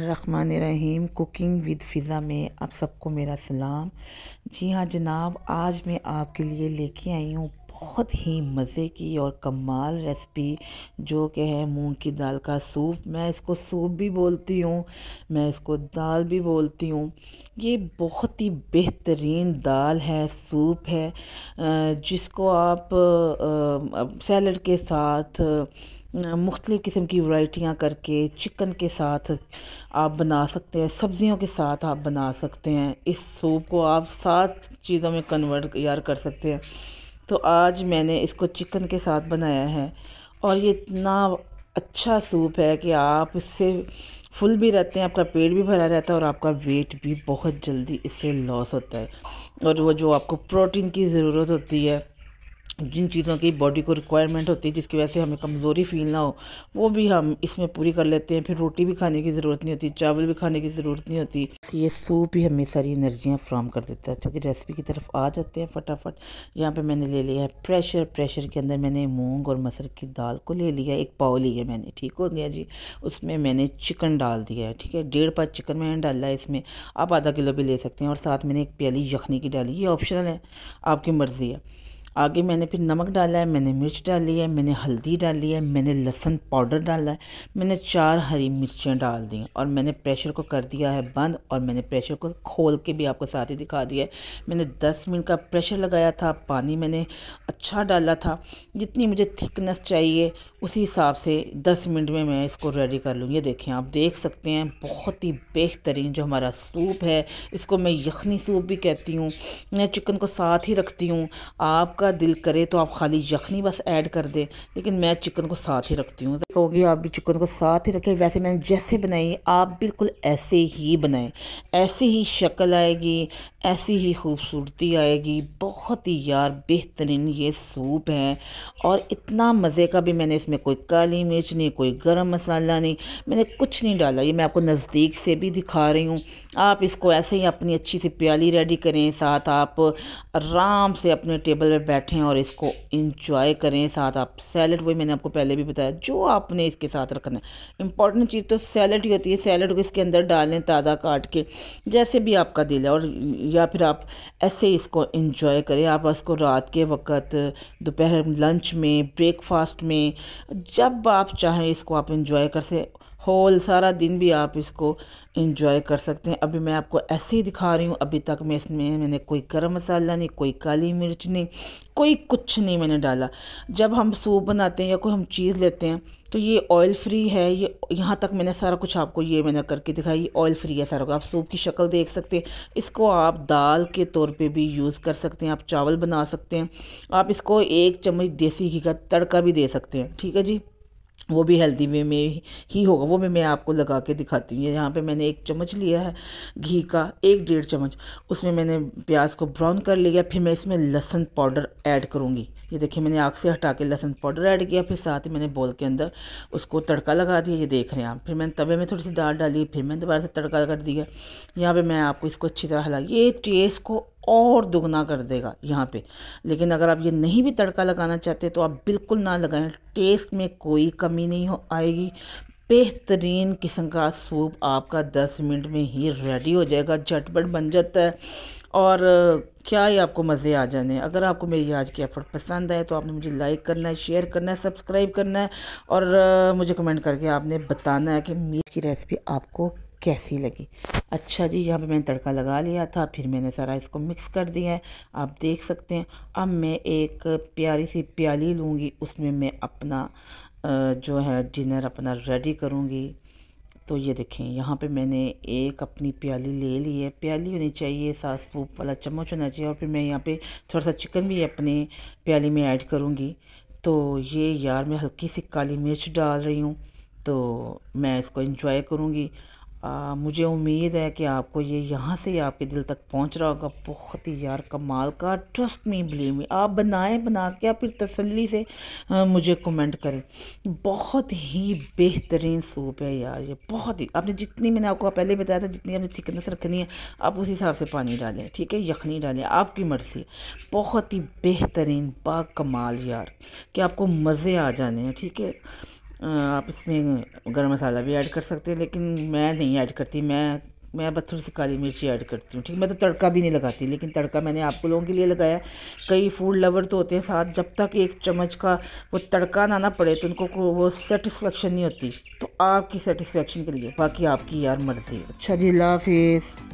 Rahim cooking with फ़िज़ा में आप सबको मेरा सलाम जी हाँ जनाब आज मैं आपके लिए लेके आई हूँ बहुत ही मज़े की और कमाल रेसिपी जो कि है मूंग की दाल का सूप मैं इसको सूप भी बोलती हूँ मैं इसको दाल भी बोलती हूँ ये बहुत ही बेहतरीन दाल है सूप है जिसको आप सैलड के साथ मुख्तलिफ़ किस्म की वराइटियाँ करके चिकन के साथ आप बना सकते हैं सब्ज़ियों के साथ आप बना सकते हैं इस सूप को आप सात चीज़ों में कन्वर्ट यार कर सकते हैं तो आज मैंने इसको चिकन के साथ बनाया है और ये इतना अच्छा सूप है कि आप इससे फुल भी रहते हैं आपका पेट भी भरा रहता है और आपका वेट भी बहुत जल्दी इससे लॉस होता है और वो जो आपको प्रोटीन की ज़रूरत होती है जिन चीज़ों की बॉडी को रिक्वायरमेंट होती है जिसकी वजह से हमें कमज़ोरी फील ना हो वो भी हम इसमें पूरी कर लेते हैं फिर रोटी भी खाने की ज़रूरत नहीं होती चावल भी खाने की ज़रूरत नहीं होती ये सूप ही हमें सारी एनर्जियाँ फ्राम कर देता है अच्छा जी रेसिपी की तरफ आ जाते हैं फटाफट यहाँ पर मैंने ले लिया है प्रेशर प्रेशर के अंदर मैंने मूँग और मसर की दाल को ले लिया एक पाव है मैंने ठीक हो गया जी उसमें मैंने चिकन डाल दिया है ठीक है डेढ़ पाँच चिकन मैंने डाला है इसमें आप आधा किलो भी ले सकते हैं और साथ मैंने एक प्याली यखनी की डाली ये ऑप्शनल है आपकी मर्ज़ी है आगे मैंने फिर नमक डाला है मैंने मिर्च डाली है मैंने हल्दी डाली है मैंने लहसुन पाउडर डाला है मैंने चार हरी मिर्चियाँ डाल दी और मैंने प्रेशर को कर दिया है बंद और मैंने प्रेशर को खोल के भी आपको साथ ही दिखा दिया है मैंने दस मिनट का प्रेशर लगाया था पानी मैंने अच्छा डाला था जितनी मुझे थिकनेस चाहिए उसी हिसाब से 10 मिनट में मैं इसको रेडी कर लूँ ये देखें आप देख सकते हैं बहुत ही बेहतरीन जो हमारा सूप है इसको मैं यखनी सूप भी कहती हूँ मैं चिकन को साथ ही रखती हूँ आपका दिल करे तो आप खाली यखनी बस ऐड कर दें लेकिन मैं चिकन को साथ ही रखती हूँ कहोगी आप भी चिकन को साथ ही रखें वैसे मैंने जैसे बनाई आप बिल्कुल ऐसे ही बनाएँ ऐसी ही शक्ल आएगी ऐसी ही खूबसूरती आएगी बहुत ही यार बेहतरीन ये सूप है और इतना मज़े का भी मैंने इसमें इसमें कोई काली मिर्च नहीं कोई गरम मसाला नहीं मैंने कुछ नहीं डाला ये मैं आपको नज़दीक से भी दिखा रही हूँ आप इसको ऐसे ही अपनी अच्छी सी प्याली रेडी करें साथ आप आराम से अपने टेबल पर बैठें और इसको इंजॉय करें साथ आप सैलड वही मैंने आपको पहले भी बताया जो आपने इसके साथ रखना है इंपॉर्टेंट चीज़ तो सैलड ही होती है सैलड को इसके अंदर डालें ताज़ा काट के जैसे भी आपका दिल है और या फिर आप ऐसे इसको इंजॉय करें आप इसको रात के वक्त दोपहर लंच में ब्रेकफास्ट में जब आप चाहें इसको आप इंजॉय कर से होल सारा दिन भी आप इसको इंजॉय कर सकते हैं अभी मैं आपको ऐसे ही दिखा रही हूँ अभी तक मैं इसमें मैंने कोई गर्म मसाला नहीं कोई काली मिर्च नहीं कोई कुछ नहीं मैंने डाला जब हम सूप बनाते हैं या कोई हम चीज़ लेते हैं तो ये ऑयल फ्री है ये यहाँ तक मैंने सारा कुछ आपको ये मैंने करके दिखाई ये ऑयल फ्री है सारा आप सूप की शक्ल देख सकते हैं इसको आप दाल के तौर पे भी यूज़ कर सकते हैं आप चावल बना सकते हैं आप इसको एक चम्मच देसी घी का तड़का भी दे सकते हैं ठीक है जी वो भी हेल्दी वे में ही होगा वो भी मैं आपको लगा के दिखाती हूँ यहाँ पे मैंने एक चम्मच लिया है घी का एक डेढ़ चम्मच उसमें मैंने प्याज को ब्राउन कर लिया फिर मैं इसमें लहसुन पाउडर ऐड करूँगी ये देखिए मैंने आग से हटा के लहसुन पाउडर ऐड किया फिर साथ ही मैंने बॉल के अंदर उसको तड़का लगा दिया ये देख रहे हैं आप फिर मैंने तवे में थोड़ी सी दाल डाली फिर मैंने दोबारा से तड़का कर दिया यहाँ पर मैं आपको इसको अच्छी तरह हिलाई ये टेस्ट को और दुगना कर देगा यहाँ पे लेकिन अगर आप ये नहीं भी तड़का लगाना चाहते तो आप बिल्कुल ना लगाएं टेस्ट में कोई कमी नहीं हो आएगी बेहतरीन किस्म का सूप आपका दस मिनट में ही रेडी हो जाएगा झटपट बन जाता है और क्या ही आपको मज़े आ जाने अगर आपको मेरी आज की एफर्ट पसंद आए तो आपने मुझे लाइक करना है शेयर करना है सब्सक्राइब करना है और मुझे कमेंट करके आपने बताना है कि मीट की रेसिपी आपको कैसी लगी अच्छा जी यहाँ पे मैंने तड़का लगा लिया था फिर मैंने सारा इसको मिक्स कर दिया है आप देख सकते हैं अब मैं एक प्यारी सी प्याली लूँगी उसमें मैं अपना जो है डिनर अपना रेडी करूँगी तो ये देखें यहाँ पे मैंने एक अपनी प्याली ले ली है प्याली होनी चाहिए सास सूप वाला चम्मच होना चाहिए और फिर मैं यहाँ पे थोड़ा सा चिकन भी अपने प्याली में ऐड करूँगी तो ये यार मैं हल्की सी काली मिर्च डाल रही हूँ तो मैं इसको इंजॉय करूँगी आ, मुझे उम्मीद है कि आपको ये यहाँ से आपके दिल तक पहुँच रहा होगा बहुत ही यार कमाल का ट्रस्ट मी बिलीव मी आप बनाएं बना के आप फिर तसल्ली से आ, मुझे कमेंट करें बहुत ही बेहतरीन सूप है यार ये बहुत ही आपने जितनी मैंने आपको पहले बताया था जितनी आपने थिकनेस रखनी है आप उस हिसाब से पानी डालें ठीक है यखनी डालें आपकी मर्ज़ी बहुत ही बेहतरीन बा कमाल यार कि आपको मज़े आ जाने हैं ठीक है आप इसमें गर्म मसाला भी ऐड कर सकते हैं लेकिन मैं नहीं ऐड करती मैं मैं बस थोड़ी सी काली मिर्ची ऐड करती हूँ ठीक मैं तो तड़का भी नहीं लगाती लेकिन तड़का मैंने आप लोगों के लिए लगाया कई फूड लवर तो होते हैं साथ जब तक एक चम्मच का वो तड़का ना ना पड़े तो उनको वो सेटिस्फेक्शन नहीं होती तो आपकी सेटिस्फेक्शन के लिए बाकी आपकी यार मर्ज़ी अच्छा जी लाफिज़